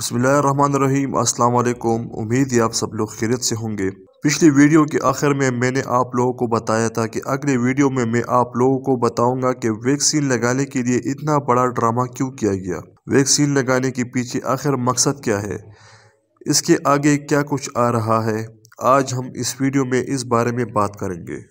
बसमीम अल्लाम उम्मीद है आप सब लोग खैरियत से होंगे पिछली वीडियो के आखिर में मैंने आप लोगों को बताया था कि अगले वीडियो में मैं आप लोगों को बताऊंगा कि वैक्सीन लगाने के लिए इतना बड़ा ड्रामा क्यों किया गया वैक्सीन लगाने के पीछे आखिर मकसद क्या है इसके आगे क्या कुछ आ रहा है आज हम इस वीडियो में इस बारे में बात करेंगे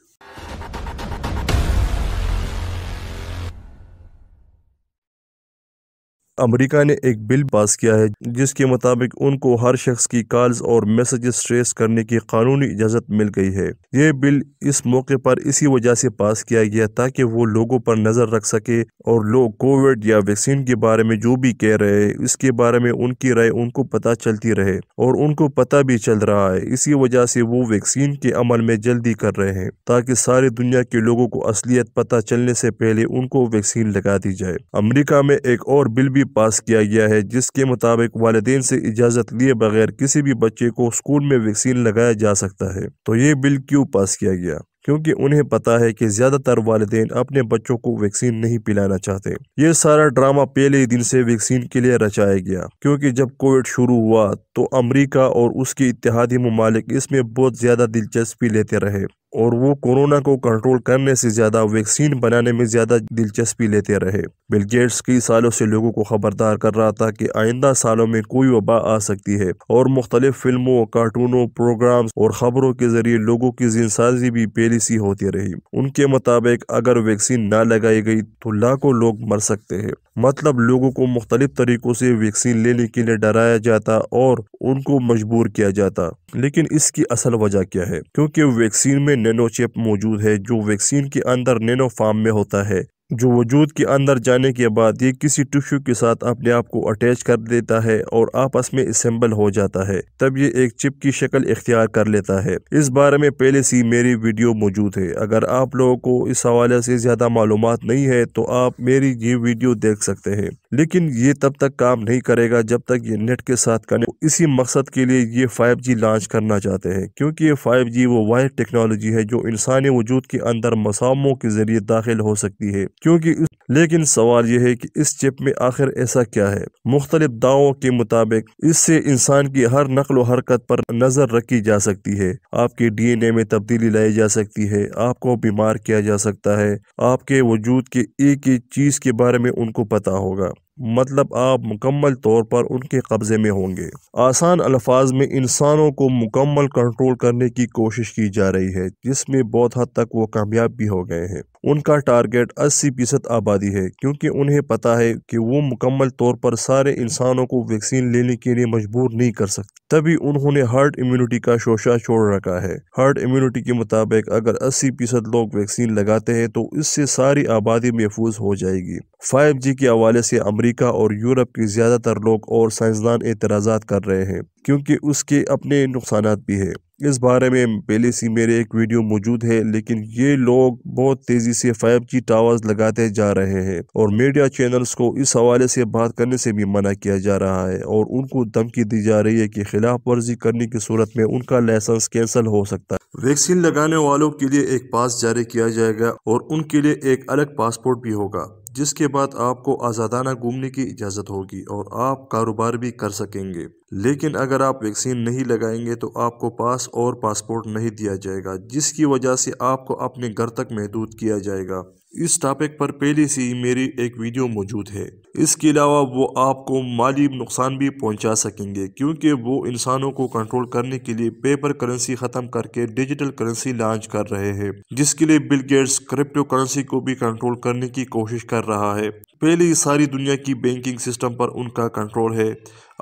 अमेरिका ने एक बिल पास किया है जिसके मुताबिक उनको हर शख्स की कॉल्स और मैसेजेस ट्रेस करने की कानूनी इजाज़त मिल गई है ये बिल इस मौके पर इसी वजह से पास किया गया ताकि वो लोगों पर नज़र रख सके और लोग कोविड या वैक्सीन के बारे में जो भी कह रहे हैं इसके बारे में उनकी राय उनको पता चलती रहे और उनको पता भी चल रहा है इसी वजह से वो वैक्सीन के अमल में जल्दी कर रहे हैं ताकि सारी दुनिया के लोगों को असलियत पता चलने से पहले उनको वैक्सीन लगा दी जाए अमरीका में एक और बिल भी पास किया गया है जिसके मुताबिक वालदेन से इजाज़त लिए बगैर किसी भी बच्चे को स्कूल में वैक्सीन लगाया जा सकता है तो ये बिल क्यों पास किया गया क्योंकि उन्हें पता है कि ज़्यादातर वालदे अपने बच्चों को वैक्सीन नहीं पिलाना चाहते ये सारा ड्रामा पहले ही दिन से वैक्सीन के लिए रचाया गया क्योंकि जब कोविड शुरू हुआ तो अमरीका और उसके इतिहादी ममालिक इसमें बहुत ज़्यादा दिलचस्पी लेते रहे और वो कोरोना को कंट्रोल करने से ज्यादा वैक्सीन बनाने में ज्यादा दिलचस्पी लेते रहे बिल गेट्स कई सालों से लोगों को खबरदार कर रहा था कि आइंदा सालों में कोई वबा आ सकती है और मुख्तलिफ फिल्मों कार्टूनों प्रोग्राम और खबरों के जरिए लोगों की जिनसाजी भी पहली सी होती रही उनके मुताबिक अगर वैक्सीन ना लगाई गई तो लाखों लोग मर सकते हैं मतलब लोगों को मुख्तलिफ तरीक़ों से वैक्सीन लेने के लिए डराया जाता और उनको मजबूर किया जाता लेकिन इसकी असल वजह क्या है क्योंकि वैक्सीन में नैनो चिप मौजूद है जो वैक्सीन के अंदर नैनो फार्म में होता है जो वजूद के अंदर जाने के बाद ये किसी टिश्यू के साथ अपने आप को अटैच कर देता है और आपस में असम्बल हो जाता है तब ये एक चिप की शक्ल इख्तियार कर लेता है इस बारे में पहले से मेरी वीडियो मौजूद है अगर आप लोगों को इस हवाले से ज़्यादा मालूम नहीं है तो आप मेरी ये वीडियो देख सकते हैं लेकिन ये तब तक काम नहीं करेगा जब तक ये नेट के साथ कनेक्ट इसी मकसद के लिए ये 5G लॉन्च करना चाहते हैं क्योंकि ये 5G वो वायर टेक्नोलॉजी है जो इंसानी वजूद के अंदर मसामों के ज़रिए दाखिल हो सकती है क्योंकि लेकिन सवाल यह है कि इस चिप में आखिर ऐसा क्या है मुख्तलिफ दावों के मुताबिक इससे इंसान की हर नकल हरकत पर नजर रखी जा सकती है आपके डी एन ए में तब्दीली लाई जा सकती है आपको बीमार किया जा सकता है आपके वजूद के एक एक चीज के बारे में उनको पता होगा मतलब आप मुकम्मल तौर पर उनके कब्ज़े में होंगे आसान अल्फाज में इंसानों को मुकम्मल कंट्रोल करने की कोशिश की जा रही है जिसमें बहुत हद तक वो कामयाब भी हो गए हैं उनका टारगेट 80 फीसद आबादी है क्योंकि उन्हें पता है कि वो मुकम्मल तौर पर सारे इंसानों को वैक्सीन लेने के लिए मजबूर नहीं कर सकते तभी उन्होंने हर्ड इम्यूनिटी का शोशा छोड़ रखा है हर्ड इम्यूनिटी के मुताबिक अगर 80 फीसद लोग वैक्सीन लगाते हैं तो इससे सारी आबादी महफूज हो जाएगी फाइव के हवाले से अमरीका और यूरोप के ज़्यादातर लोग और साइंसदान एतराज कर रहे हैं क्योंकि उसके अपने नुकसान भी है इस बारे में पहले से मेरे एक वीडियो मौजूद है लेकिन ये लोग बहुत तेज़ी से 5G टावर्स लगाते जा रहे हैं और मीडिया चैनल्स को इस हवाले से बात करने से भी मना किया जा रहा है और उनको धमकी दी जा रही है कि खिलाफ वर्जी करने की सूरत में उनका लाइसेंस कैंसिल हो सकता है वैक्सीन लगाने वालों के लिए एक पास जारी किया जाएगा और उनके लिए एक अलग पासपोर्ट भी होगा जिसके बाद आपको आज़ादाना घूमने की इजाज़त होगी और आप कारोबार भी कर सकेंगे लेकिन अगर आप वैक्सीन नहीं लगाएंगे तो आपको पास और पासपोर्ट नहीं दिया जाएगा जिसकी वजह से आपको अपने घर तक महदूद किया जाएगा इस टॉपिक पर पहले से ही मेरी एक वीडियो मौजूद है इसके अलावा वो आपको माली नुकसान भी पहुंचा सकेंगे क्योंकि वो इंसानों को कंट्रोल करने के लिए पेपर करेंसी ख़त्म करके डिजिटल करेंसी लॉन्च कर रहे हैं जिसके लिए बिल गेट्स क्रिप्टो करेंसी को भी कंट्रोल करने की कोशिश कर रहा है पहले ही सारी दुनिया की बैंकिंग सिस्टम पर उनका कंट्रोल है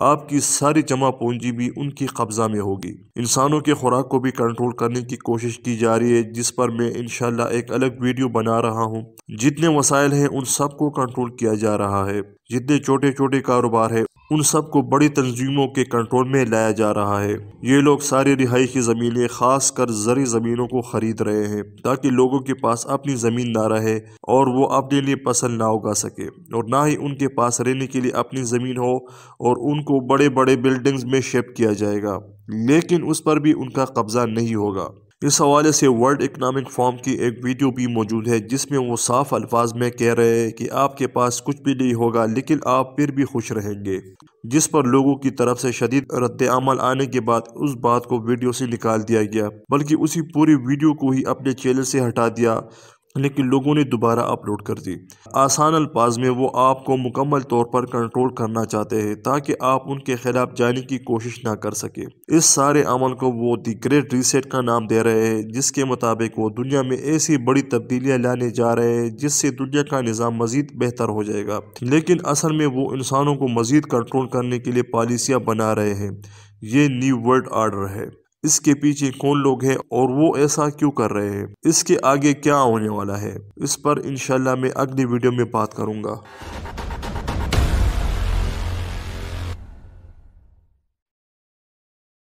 आपकी सारी जमा पूंजी भी उनकी कब्जा में होगी इंसानों के खुराक को भी कंट्रोल करने की कोशिश की जा रही है जिस पर मैं इनशाला एक अलग वीडियो बना रहा हूँ जितने वसाइल हैं उन सबको कंट्रोल किया जा रहा है जितने छोटे छोटे कारोबार है उन सब को बड़ी तंजीमों के कंट्रोल में लाया जा रहा है ये लोग सारी रिहाई की ज़मीनें खास कर जरी ज़मीनों को ख़रीद रहे हैं ताकि लोगों के पास अपनी ज़मीन ना रहे और वो अपने लिए फसल ना उगा सके और ना ही उनके पास रहने के लिए अपनी ज़मीन हो और उनको बड़े बड़े बिल्डिंग्स में शेप किया जाएगा लेकिन उस पर भी उनका कब्ज़ा नहीं होगा इस हवाले से वर्ल्ड इकनॉमिक फॉर्म की एक वीडियो भी मौजूद है जिसमें वो साफ अल्फाज में कह रहे हैं कि आपके पास कुछ भी नहीं होगा लेकिन आप फिर भी खुश रहेंगे जिस पर लोगों की तरफ से शदीद रद्द अमल आने के बाद उस बात को वीडियो से निकाल दिया गया बल्कि उसी पूरी वीडियो को ही अपने चैनल से हटा दिया लेकिन लोगों ने दोबारा अपलोड कर दी आसान अल्फाज में वो आपको मुकम्मल तौर पर कंट्रोल करना चाहते हैं ताकि आप उनके खिलाफ जाने की कोशिश ना कर सके इस सारे अमल को वो दी ग्रेट रीसेट का नाम दे रहे हैं जिसके मुताबिक वो दुनिया में ऐसी बड़ी तब्दीलियाँ लाने जा रहे हैं जिससे दुनिया का निज़ाम मजीद बेहतर हो जाएगा लेकिन असल में वो इंसानों को मजीद कंट्रोल करने के लिए पॉलिसियाँ बना रहे हैं ये न्यू वर्ल्ड आर्डर है इसके पीछे कौन लोग हैं और वो ऐसा क्यों कर रहे हैं इसके आगे क्या होने वाला है इस पर इनशाला मैं अगली वीडियो में बात करूंगा